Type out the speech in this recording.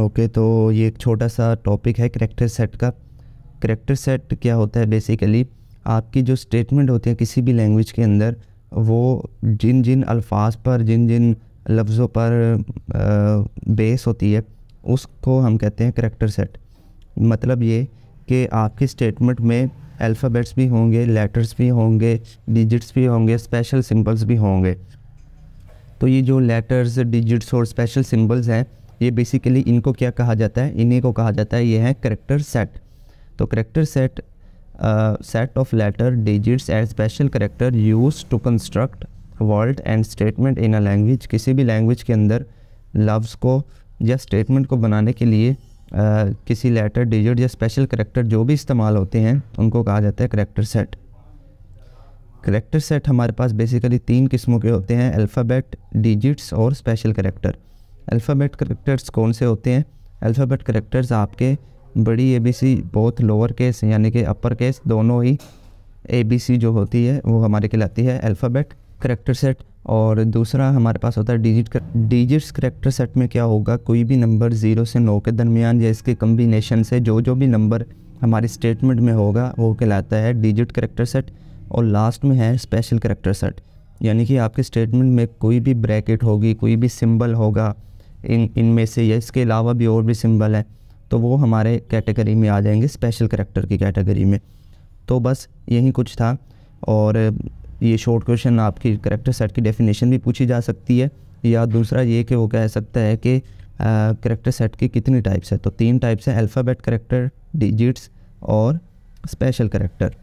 okay तो ये एक छोटा सा टॉपिक है करेक्टर सेट का करेक्टर सेट क्या होता है बेसिकली आपकी जो स्टेटमेंट होती है किसी भी लैंग्वेज के अंदर वो जिन जिन अल्फाज पर जिन जिन लफ्ज़ों पर बेस होती है उसको हम कहते हैं करेक्टर सेट मतलब ये कि आपकी स्टेटमेंट में अल्फ़ाबेट्स भी होंगे लेटर्स भी होंगे डिजिट्स भी होंगे स्पेशल सिंबल्स भी होंगे तो ये जो लेटर्स डिजिट्स और स्पेशल सिंबल्स हैं ये बेसिकली इनको क्या कहा जाता है इन्हीं को कहा जाता है ये है करेक्टर सेट तो character set set of letter digits and special character use to construct world and statement in a language किसी भी लैंग्वेज के अंदर लव्स को या स्टेटमेंट को बनाने के लिए Uh, किसी लेटर डिजिट या स्पेशल करेक्टर जो भी इस्तेमाल होते हैं उनको कहा जाता है करेक्टर सेट करेक्टर सेट हमारे पास बेसिकली तीन किस्मों के होते हैं अल्फ़ाबेट डिजिट्स और स्पेशल करेक्टर अल्फ़ाबेट करेक्टर्स कौन से होते हैं अल्फ़ाबेट करेक्टर्स आपके बड़ी ए बी सी बहुत लोअर केस यानी कि अपर केस दोनों ही ए बी सी जो होती है वो हमारे कहलाती है अल्फ़ाबेट करेक्टर सेट और दूसरा हमारे पास होता है डिजिट डिजिट्स करेक्टर सेट में क्या होगा कोई भी नंबर ज़ीरो से नौ के दरमियान या इसके कम्बिनेशन से जो जो भी नंबर हमारे स्टेटमेंट में होगा वो कहलाता है डिजिट करेक्टर सेट और लास्ट में है स्पेशल करेक्टर सेट यानी कि आपके स्टेटमेंट में कोई भी ब्रैकेट होगी कोई भी सिंबल होगा इन इनमें से या इसके अलावा भी और भी सिंबल हैं तो वो हमारे कैटेगरी में आ जाएंगे स्पेशल करेक्टर की कैटेगरी में तो बस यही कुछ था और ये शॉर्ट क्वेश्चन आपकी करेक्टर सेट की डेफिनेशन भी पूछी जा सकती है या दूसरा ये कि वो कह सकता है कि करेक्टर सेट की कितनी टाइप्स है तो तीन टाइप्स हैं अल्फ़ाबेट करेक्टर डिजिट्स और स्पेशल करेक्टर